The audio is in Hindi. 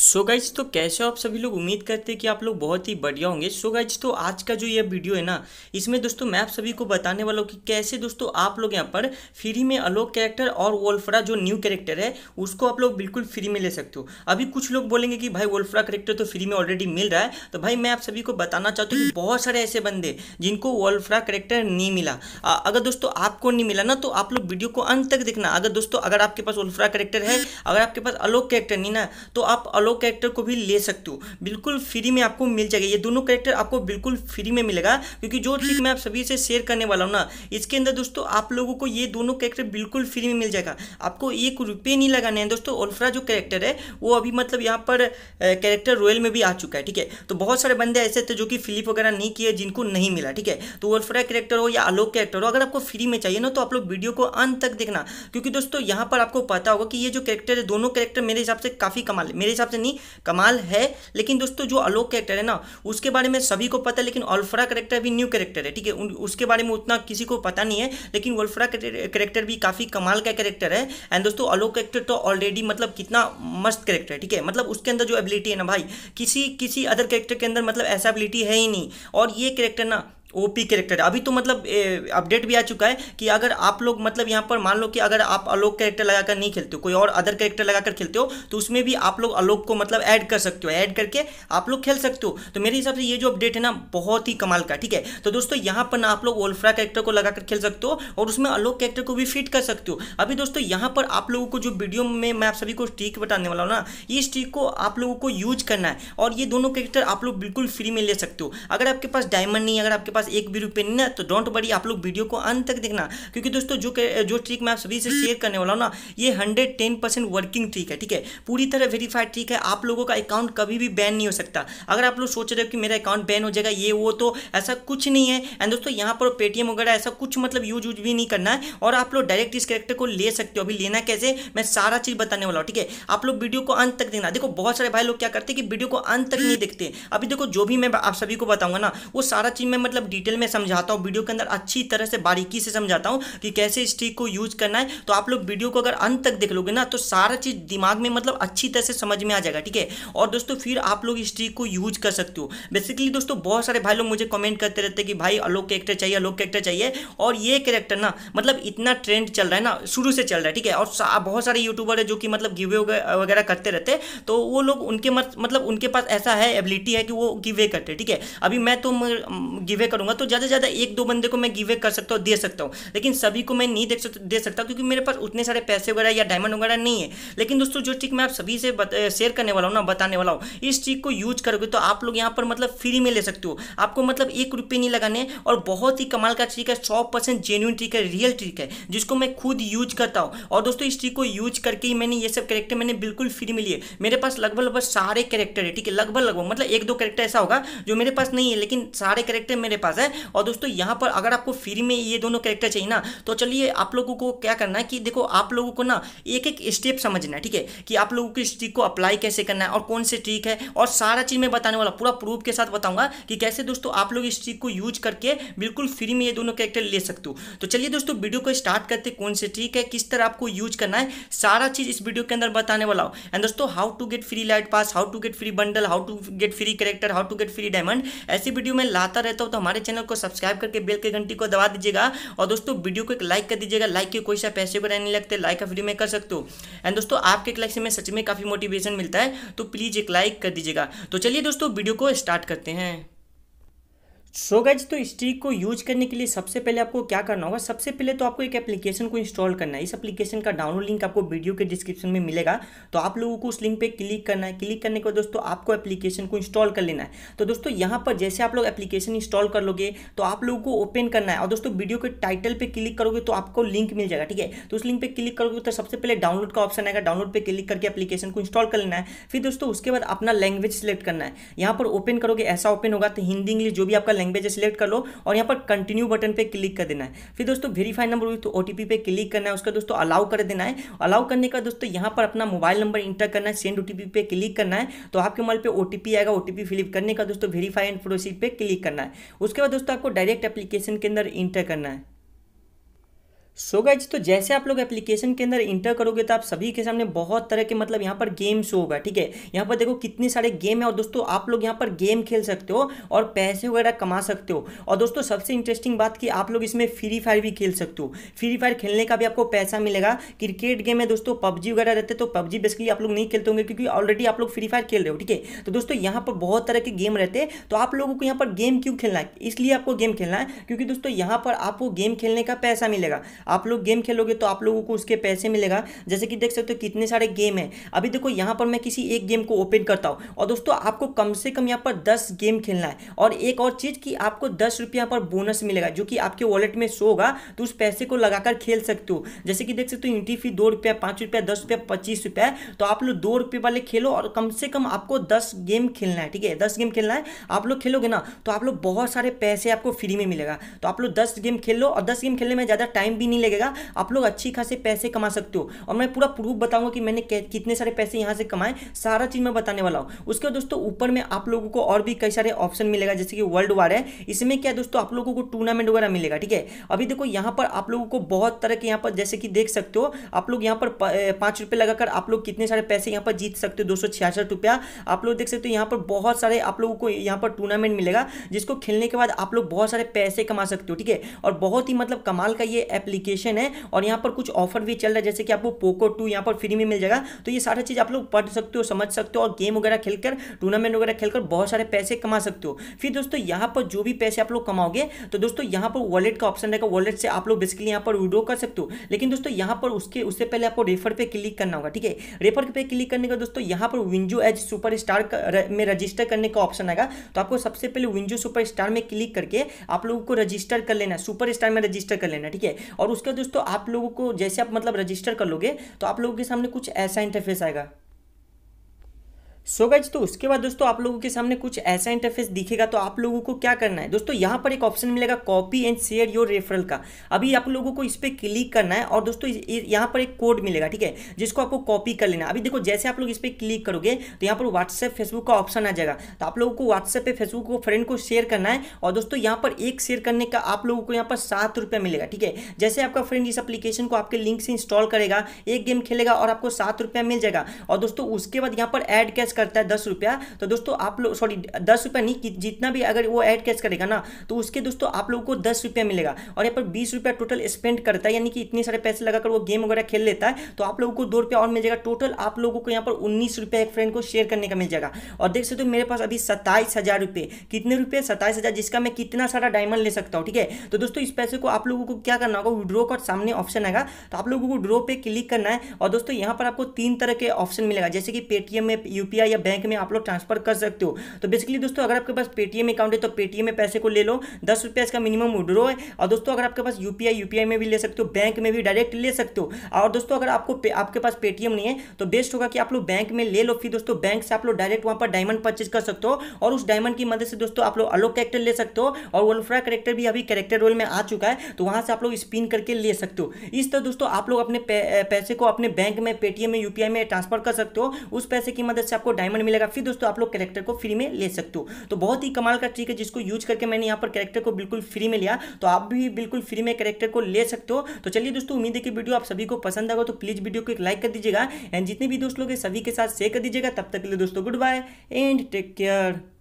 सो so गाइज तो कैसे हो आप सभी लोग उम्मीद करते हैं कि आप लोग बहुत ही बढ़िया होंगे सो so गाइज तो आज का जो ये वीडियो है ना इसमें दोस्तों मैं आप सभी को बताने वाला हूँ कि कैसे दोस्तों आप लोग यहाँ पर फ्री में अलोक कैरेक्टर और वोल्फ्रा जो न्यू कैरेक्टर है उसको आप लोग बिल्कुल फ्री में ले सकते हो अभी कुछ लोग बोलेंगे कि भाई वोल्फ्रा करेक्टर तो फ्री में ऑलरेडी मिल रहा है तो भाई मैं आप सभी को बताना चाहता हूँ कि बहुत सारे ऐसे बंदे जिनको वोल्फ्रा करेक्टर नहीं मिला अगर दोस्तों आपको नहीं मिला ना तो आप लोग वीडियो को अंत तक देखना अगर दोस्तों अगर आपके पास वोल्फ्रा करेक्टर है अगर आपके पास अलोक कैरेक्टर नहीं ना तो आप अलोक हीरो कैरेक्टर को भी ले सकते हो बिल्कुल फ्री में आपको मिल जाएगा ये दोनों कैरेक्टर आपको बिल्कुल फ्री में मिलेगा क्योंकि जो ट्रिक हम्म। मैं आप सभी से शेयर करने वाला हूँ ना इसके अंदर दोस्तों आप लोगों को ये दोनों कैरेक्टर बिल्कुल फ्री में मिल जाएगा आपको एक रुपये नहीं लगाने हैं दोस्तों ओल्फ्रा जो कैरेक्टर है वो अभी मतलब यहाँ पर कैरेक्टर रॉयल में भी आ चुका है ठीक है तो बहुत सारे बंदे ऐसे थे जो कि फिलिप वगैरह नहीं किए जिनको नहीं मिला ठीक है तो ओल्फ्रा कैरेक्टर हो या आलोक कैरेक्टर हो अगर आपको फ्री में चाहिए ना तो आप लोग वीडियो को अंत तक देखना क्योंकि दोस्तों यहाँ पर आपको पता होगा कि ये जो कैरेक्टर है दोनों कैरेक्टर मेरे हिसाब से काफ़ी कमाल मेरे हिसाब से नहीं कमाल है लेकिन दोस्तों जो अलोक कैरेक्टर है ना उसके बारे में सभी को पता है लेकिन अल्फ्रा करेक्टर भी न्यू करेक्टर है ठीक है उसके बारे में उतना किसी को पता नहीं है लेकिन अल्फ्रा करेक्टर भी काफ़ी कमाल का करेक्टर है एंड दोस्तों अलोक कैरेक्टर तो ऑलरेडी मतलब कितना मस्त करेक्टर है ठीक है मतलब उसके अंदर जो एबिलिटी है ना भाई किसी किसी अदर करेक्टर के अंदर मतलब ऐसा एबिलिटी है ही नहीं और ये करेक्टर ना ओपी कैरेक्टर अभी तो मतलब अपडेट भी आ चुका है कि अगर आप लोग मतलब यहाँ पर मान लो कि अगर आप अलोक कैरेक्टर लगाकर नहीं खेलते हो कोई और अदर कैरेक्टर लगाकर खेलते हो तो उसमें भी आप लोग अलोक को मतलब ऐड कर सकते हो ऐड करके आप लोग खेल सकते हो तो मेरे हिसाब से ये जो अपडेट है ना बहुत ही कमाल का ठीक है तो दोस्तों यहाँ पर ना आप लोग ओल्फ्रा कैरेक्टर को लगाकर खेल सकते हो और उसमें अलोक कैरेक्टर को भी फिट कर सकते हो अभी दोस्तों यहाँ पर आप लोगों को जो वीडियो में मैं आप सभी को स्टीक बताने वाला हूँ ना ये स्टीक को आप लोगों को यूज करना है और ये दोनों कैरेक्टर आप लोग बिल्कुल फ्री में ले सकते हो अगर आपके पास डायमंड नहीं अगर आपके पास पास एक भी रुपये नहीं ना तो डोंट बड़ी आप लोग वीडियो को अंत तक देखना क्योंकि दोस्तों जो जो ट्रिक मैं आप सभी से शेयर करने वाला हूँ ना ये hundred ten percent working trick है ठीक है पूरी तरह वेरीफाइड ट्रिक है आप लोगों का अकाउंट कभी भी बैन नहीं हो सकता अगर आप लोग सोच रहे हो कि मेरा अकाउंट बैन हो जाएगा ये वो तो ऐसा कुछ नहीं है एंड दोस्तों यहाँ पर पेटीएम वगैरह ऐसा कुछ मतलब यूज यूज भी नहीं करना है और आप लोग डायरेक्ट इस करेक्टर को ले सकते हो अभी लेना कैसे मैं सारा चीज़ बताने वाला हूँ ठीक है आप लोग वीडियो को अंत तक देखना देखो बहुत सारे भाई लोग क्या करते हैं कि वीडियो को अंत तक नहीं देखते अभी देखो जो भी मैं आप सभी को बताऊंगा ना वो सारा चीज़ मैं मतलब डिटेल में समझाता हूँ वीडियो के अंदर अच्छी तरह से बारीकी से समझाता हूँ कि कैसे स्टिक को यूज करना है तो आप लोग वीडियो को अगर अंत तक देख लोगे ना तो सारा चीज़ दिमाग में मतलब अच्छी तरह से समझ में आ जाएगा ठीक है और दोस्तों फिर आप लोग इस ट्रिक को यूज कर सकते हो बेसिकली दोस्तों बहुत सारे भाई लोग मुझे कमेंट करते रहते कि भाई अलोक कैरेक्टर चाहिए अलोक कैरेक्टर चाहिए और ये कैरेक्टर ना मतलब इतना ट्रेंड चल रहा है ना शुरू से चल रहा है ठीक है और बहुत सारे यूट्यूबर है जो कि मतलब गिवे वगैरह करते रहते तो वो लोग उनके मतलब उनके पास ऐसा है एबिलिटी है कि वो गिवे करते ठीक है अभी मैं तो गिवे कर करूंगा तो ज़्यादा से ज़्यादा एक दो बंदे को मैं गिवे कर सकता हूँ दे सकता हूँ लेकिन सभी को मैं नहीं दे सकता दे सकता क्योंकि मेरे पास उतने सारे पैसे वगैरह या डायमंड वगैरह नहीं है लेकिन दोस्तों जो ट्रिक मैं आप सभी से शेयर करने वाला हूँ ना बताने वाला हूँ इस ट्रिक को यूज करोगे तो आप लोग यहाँ पर मतलब फ्री में ले सकते हो आपको मतलब एक रुपये नहीं लगाने और बहुत ही कमाल का ट्रिक है सौ परसेंट जेन्यून ट्रिक है रियल ट्रिक है जिसको मैं खुद यूज करता हूँ और दोस्तों इस ट्रिक को यूज करके ही मैंने ये सब करेक्टर मैंने बिल्कुल फ्री में लिए मेरे पास लगभग लगभग सारे करेक्टर है ठीक है लगभग लगभग मतलब एक दो करेक्टर ऐसा होगा जो मेरे पास नहीं है लेकिन सारे करेक्टर मेरे पास खास है और दोस्तों यहाँ पर अगर आपको फ्री में ये दोनों कैरेक्टर चाहिए ना तो चलिए आप लोगों को क्या करना है कि देखो आप लोगों को ना एक एक स्टेप समझना है ठीक है कि आप लोगों को इस ट्रिक को अप्लाई कैसे करना है और कौन से ट्रिक है और सारा चीज़ मैं बताने वाला पूरा प्रूफ के साथ बताऊंगा कि कैसे दोस्तों आप लोग इस ट्रिक को यूज करके बिल्कुल फ्री में ये दोनों कैरेक्टर ले सकते हो तो चलिए दोस्तों वीडियो को स्टार्ट करते कौन से ट्रिक है किस तरह आपको यूज करना है सारा चीज़ इस वीडियो के अंदर बताने वाला हो एंड दोस्तों how to get free light pass how to get free bundle how to get free character how to get free diamond ऐसी वीडियो में लाता रहता हूँ तो हमारे हमारे चैनल को सब्सक्राइब करके बेल के घंटी को दबा दीजिएगा और दोस्तों वीडियो को एक लाइक कर दीजिएगा लाइक के कोई सा पैसे वगैरह नहीं लगते लाइक फ्री में कर सकते हो एंड दोस्तों आपके एक लाइक से मैं सच में काफ़ी मोटिवेशन मिलता है तो प्लीज़ एक लाइक कर दीजिएगा तो चलिए दोस्तों वीडियो को स्टार्ट करते हैं सो so गज तो स्ट्रीक को यूज करने के लिए सबसे पहले आपको क्या करना होगा सबसे पहले तो आपको एक एप्लीकेशन को इंस्टॉल करना है इस एप्लीकेशन का डाउनलोड लिंक आपको वीडियो के डिस्क्रिप्शन में मिलेगा तो आप लोगों को उस लिंक पे क्लिक करना है क्लिक करने के बाद दोस्तों आपको एप्लीकेशन को इंस्टॉल कर लेना है तो दोस्तों यहाँ पर जैसे आप लोग एप्लीकेशन इंस्टॉल कर लोगे तो आप लोगों को ओपन करना है और दोस्तों वीडियो के टाइटल पर क्लिक करोगे तो आपको लिंक मिल जाएगा ठीक है तो उस लिंक पर क्लिक करोगे तो सबसे पहले डाउनलोड का ऑप्शन आएगा डाउनलोड पर क्लिक करके एप्लीकेशन को इंस्टॉल कर लेना है फिर दोस्तों उसके बाद अपना लैंग्वेज सेलेक्ट करना है यहाँ पर ओपन करोगे ऐसा ओपन होगा तो हिंदी इंग्लिश जो भी आपका लैंग्वेज सेलेक्ट कर लो और यहाँ पर कंटिन्यू बटन पे क्लिक कर देना है फिर दोस्तों वेरीफाई नंबर हुई तो ओ पे क्लिक करना है उसका दोस्तों अलाउ कर देना है अलाउ करने का दोस्तों यहाँ पर अपना मोबाइल नंबर इंटर करना है सेंड ओ पे क्लिक करना है तो आपके मोबाइल पर ओ आएगा ओ फिलिप करने का दोस्तों वेरीफाई एंड प्रोसीड पर क्लिक करना है उसके बाद दोस्तों आपको डायरेक्ट एप्लीकेशन के अंदर इंटर करना है सो so गाइज तो जैसे आप लोग एप्लीकेशन के अंदर इंटर करोगे तो आप सभी के सामने बहुत तरह के मतलब यहाँ पर गेम शो होगा ठीक है यहाँ पर देखो कितने सारे गेम है और दोस्तों आप लोग यहाँ पर गेम खेल सकते हो और पैसे वगैरह कमा सकते हो और दोस्तों सबसे इंटरेस्टिंग बात कि आप लोग इसमें फ्री फायर भी खेल सकते हो फ्री फायर खेलने का भी आपको पैसा मिलेगा क्रिकेट गेम है दोस्तों पबजी वगैरह रहते तो पबजी बेसिकली आप लोग नहीं खेलते होंगे क्योंकि ऑलरेडी आप लोग फ्री फायर खेल रहे हो ठीक है तो दोस्तों यहाँ पर बहुत तरह के गेम रहते हैं तो आप लोगों को यहाँ पर गेम क्यों खेलना है इसलिए आपको गेम खेलना है क्योंकि दोस्तों यहाँ पर आपको गेम खेलने का पैसा मिलेगा आप लोग गेम खेलोगे तो आप लोगों को उसके पैसे मिलेगा जैसे कि देख सकते हो कितने सारे गेम हैं अभी देखो यहाँ पर मैं किसी एक गेम को ओपन करता हूँ और दोस्तों आपको कम से कम यहाँ पर दस गेम खेलना है और एक और चीज़ कि आपको दस रुपया पर बोनस मिलेगा जो कि आपके वॉलेट में शो होगा तो उस पैसे को लगाकर खेल सकते हो जैसे कि देख सकते हो इंट्री फी दो रुपया पाँच रुपया दस रुपया पच्चीस रुपया तो आप लोग दो रुपये वाले खेलो और कम से कम आपको दस गेम खेलना है ठीक है दस गेम खेलना है आप लोग खेलोगे ना तो आप लोग बहुत सारे पैसे आपको फ्री में मिलेगा तो आप लोग दस गेम खेल लो और दस गेम खेलने में ज़्यादा टाइम भी नहीं लगेगा आप लोग अच्छी खासे पैसे कमा सकते हो और मैं पूरा प्रूफ बताऊंगा कि मैंने कितने सारे पैसे यहाँ से कमाए सारा चीज़ मैं बताने वाला हूँ उसके बाद दोस्तों ऊपर में आप लोगों को और भी कई सारे ऑप्शन मिलेगा जैसे कि वर्ल्ड वार है इसमें क्या दोस्तों आप लोगों को टूर्नामेंट वगैरह मिलेगा ठीक है अभी देखो यहाँ पर आप लोगों को बहुत तरह के यहाँ पर जैसे कि देख सकते हो आप लोग यहाँ पर पाँच रुपये लगाकर आप लोग कितने सारे पैसे यहाँ पर जीत सकते हो दो सौ आप लोग देख सकते हो यहाँ पर बहुत सारे आप लोगों को यहाँ पर टूर्नामेंट मिलेगा जिसको खेलने के बाद आप लोग बहुत सारे पैसे कमा सकते हो ठीक है और बहुत ही मतलब कमाल का ये एप्लीकेशन एप्लीकेशन है और यहाँ पर कुछ ऑफर भी चल रहा है जैसे कि आपको पोको टू यहाँ पर फ्री में मिल जाएगा तो ये सारा चीज़ आप लोग पढ़ सकते हो समझ सकते हो और गेम वगैरह खेलकर टूर्नामेंट वगैरह खेलकर बहुत सारे पैसे कमा सकते हो फिर दोस्तों यहाँ पर जो भी पैसे आप लोग कमाओगे तो दोस्तों यहाँ पर वॉलेट का ऑप्शन रहेगा वॉलेट से आप लोग बेसिकली यहाँ पर विड्रो कर सकते हो लेकिन दोस्तों यहाँ पर उसके उससे पहले आपको रेफर पे क्लिक करना होगा ठीक है रेफर पे क्लिक करने का दोस्तों यहाँ पर विंजो एज सुपर स्टार में रजिस्टर करने का ऑप्शन आएगा तो आपको सबसे पहले विंजो सुपर स्टार में क्लिक करके आप लोगों को रजिस्टर कर लेना सुपर स्टार में रजिस्टर कर लेना ठीक है और और उसका दोस्तों आप लोगों को जैसे आप मतलब रजिस्टर कर लोगे तो आप लोगों के सामने कुछ ऐसा इंटरफेस आएगा सो गज तो उसके बाद दोस्तों आप लोगों के सामने कुछ ऐसा इंटरफेस दिखेगा तो आप लोगों को क्या करना है दोस्तों यहाँ पर एक ऑप्शन मिलेगा copy and share your referral का अभी आप लोगों को इस पर क्लिक तो तो करना है और दोस्तों यहाँ पर एक कोड मिलेगा ठीक है जिसको आपको कॉपी कर लेना अभी देखो जैसे आप लोग इस पर क्लिक करोगे तो यहाँ पर व्हाट्सएप फेसबुक का ऑप्शन आ जाएगा तो आप लोगों को व्हाट्सएप पर फेसबुक को फ्रेंड को शेयर करना है और दोस्तों यहाँ पर एक शेयर करने का आप लोगों को यहाँ पर सात रुपया मिलेगा ठीक है जैसे आपका फ्रेंड इस एप्लीकेशन को आपके लिंक से इंस्टॉल करेगा एक गेम खेलेगा और आपको सात रुपया मिल जाएगा और दोस्तों उसके बाद यहाँ पर एड कैश करता है दस रुपया तो दोस्तों आप लोग सॉरी दस रुपया नहीं जितना भी अगर वो ऐड कैश करेगा ना तो उसके दोस्तों आप लोगों को दस रुपया मिलेगा और यहाँ पर बीस रुपया टोटल स्पेंड करता है यानी कि इतने सारे पैसे लगाकर वो गेम वगैरह खेल लेता है तो आप लोगों को दो रुपया और मिल जाएगा टोटल आप लोगों को यहाँ पर उन्नीस रुपया एक फ्रेंड को शेयर करने का मिल जाएगा और देख सकते हो मेरे पास अभी सत्ताईस हज़ार रुपये कितने रुपये सत्ताईस हज़ार जिसका मैं कितना सारा डायमंड ले सकता हूँ ठीक है तो दोस्तों इस पैसे को आप लोगों को क्या करना होगा विड्रो का सामने ऑप्शन आएगा तो आप लोगों को ड्रो पे क्लिक करना है और दोस्तों यहाँ पर आपको तीन तरह के ऑप्शन मिलेगा जैसे कि पेटीएम में यूपीआई या बैंक में आप लोग ट्रांसफर कर सकते हो तो बेसिकली दोस्तों अगर आपके पास पेटीएम अकाउंट है तो पेटीएम में पैसे को ले लो दस रुपया इसका मिनिमम उड्रो है और दोस्तों अगर आपके पास यूपीआई यूपीआई में भी ले सकते हो बैंक में भी डायरेक्ट ले सकते हो और दोस्तों अगर आपको आपके पास पेटीएम नहीं है तो बेस्ट होगा कि आप लोग बैंक में ले लो फिर दोस्तों बैंक से आप लोग डायरेक्ट वहां पर डायमंड परचेज कर सकते हो और उस डायमंड की मदद से दोस्तों आप लोग अलोक कैरेक्टर ले सकते हो और वल्फ्रा कैरेक्टर भी अभी कैरेक्टर रोल में आ चुका है तो वहां से आप लोग स्पिन करके ले सकते हो इस तरह दोस्तों आप लोग अपने पैसे को अपने बैंक में पेटीएम में यूपीआई में ट्रांसफर कर सकते हो उस पैसे की मदद से आपको आपको डायमंड मिलेगा फिर दोस्तों आप लोग कैरेक्टर को फ्री में ले सकते हो तो बहुत ही कमाल का ट्रिक है जिसको यूज करके मैंने यहाँ पर कैरेक्टर को बिल्कुल फ्री में लिया तो आप भी बिल्कुल फ्री में कैरेक्टर को ले सकते हो तो चलिए दोस्तों उम्मीद है कि वीडियो आप सभी को पसंद आएगा तो प्लीज़ वीडियो को एक लाइक कर दीजिएगा एंड जितने भी दोस्त लोग सभी के साथ शेयर कर दीजिएगा तब तक के लिए दोस्तों good bye and take care